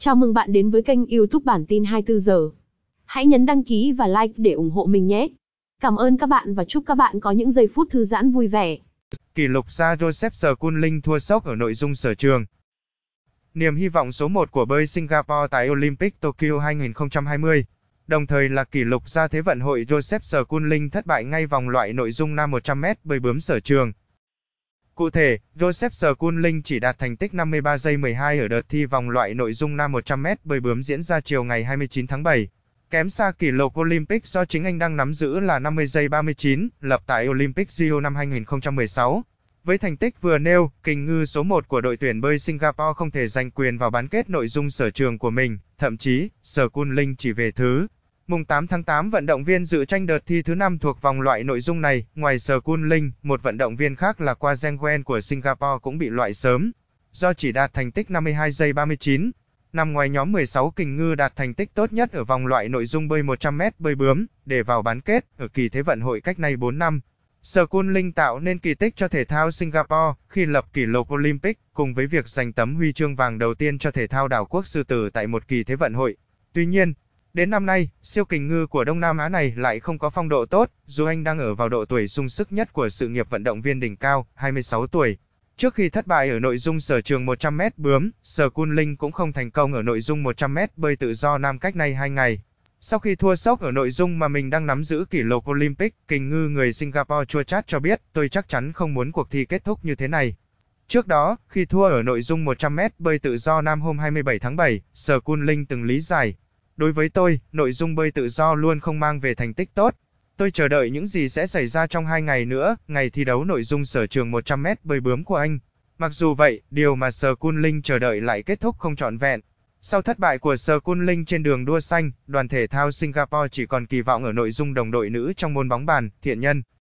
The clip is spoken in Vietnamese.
Chào mừng bạn đến với kênh YouTube bản tin 24 giờ. Hãy nhấn đăng ký và like để ủng hộ mình nhé. Cảm ơn các bạn và chúc các bạn có những giây phút thư giãn vui vẻ. Kỷ lục gia Joseph Kunling thua sốc ở nội dung sở trường. Niềm hy vọng số 1 của bơi Singapore tại Olympic Tokyo 2020, đồng thời là kỷ lục gia Thế vận hội Joseph Kunling thất bại ngay vòng loại nội dung nam 100m bơi bướm sở trường. Cụ thể, Joseph Skulling chỉ đạt thành tích 53 giây 12 ở đợt thi vòng loại nội dung nam 100m bơi bướm diễn ra chiều ngày 29 tháng 7. Kém xa kỷ lục Olympic do chính anh đang nắm giữ là 50 giây 39, lập tại Olympic Rio năm 2016. Với thành tích vừa nêu, kình ngư số 1 của đội tuyển bơi Singapore không thể giành quyền vào bán kết nội dung sở trường của mình, thậm chí, Skulling chỉ về thứ Mùng 8 tháng 8 vận động viên dự tranh đợt thi thứ 5 thuộc vòng loại nội dung này, ngoài Sở Kun Linh, một vận động viên khác là Qua Zeng Wen của Singapore cũng bị loại sớm, do chỉ đạt thành tích 52 giây 39, nằm ngoài nhóm 16 kình ngư đạt thành tích tốt nhất ở vòng loại nội dung bơi 100m bơi bướm, để vào bán kết ở kỳ Thế vận hội cách nay 4 năm. Sở Kun Linh tạo nên kỳ tích cho thể thao Singapore khi lập kỷ lục Olympic cùng với việc giành tấm huy chương vàng đầu tiên cho thể thao đảo quốc sư tử tại một kỳ Thế vận hội. Tuy nhiên, Đến năm nay, siêu kình ngư của Đông Nam Á này lại không có phong độ tốt, dù anh đang ở vào độ tuổi sung sức nhất của sự nghiệp vận động viên đỉnh cao, 26 tuổi. Trước khi thất bại ở nội dung sở trường 100m bướm, Sở Kun Linh cũng không thành công ở nội dung 100m bơi tự do nam cách nay 2 ngày. Sau khi thua sốc ở nội dung mà mình đang nắm giữ kỷ lục Olympic, kình ngư người Singapore chua chát cho biết tôi chắc chắn không muốn cuộc thi kết thúc như thế này. Trước đó, khi thua ở nội dung 100m bơi tự do nam hôm 27 tháng 7, Sở Kun Linh từng lý giải, Đối với tôi, nội dung bơi tự do luôn không mang về thành tích tốt. Tôi chờ đợi những gì sẽ xảy ra trong hai ngày nữa, ngày thi đấu nội dung sở trường 100m bơi bướm của anh. Mặc dù vậy, điều mà Sir Kun Linh chờ đợi lại kết thúc không trọn vẹn. Sau thất bại của Sir Kun Linh trên đường đua xanh, đoàn thể thao Singapore chỉ còn kỳ vọng ở nội dung đồng đội nữ trong môn bóng bàn, thiện nhân.